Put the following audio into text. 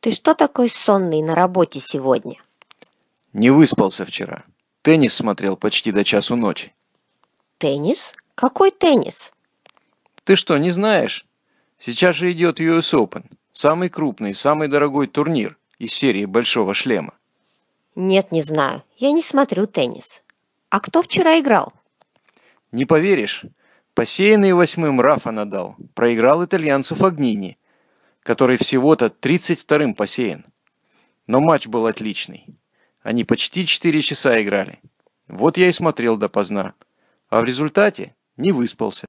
Ты что такой сонный на работе сегодня? Не выспался вчера. Теннис смотрел почти до часу ночи. Теннис? Какой теннис? Ты что, не знаешь? Сейчас же идет US Open. Самый крупный, самый дорогой турнир из серии «Большого шлема». Нет, не знаю. Я не смотрю теннис. А кто вчера играл? Не поверишь. Посеянный восьмым Рафа надал. Проиграл итальянцу Фагнини – который всего-то 32-м посеян. Но матч был отличный. Они почти 4 часа играли. Вот я и смотрел допоздна. А в результате не выспался.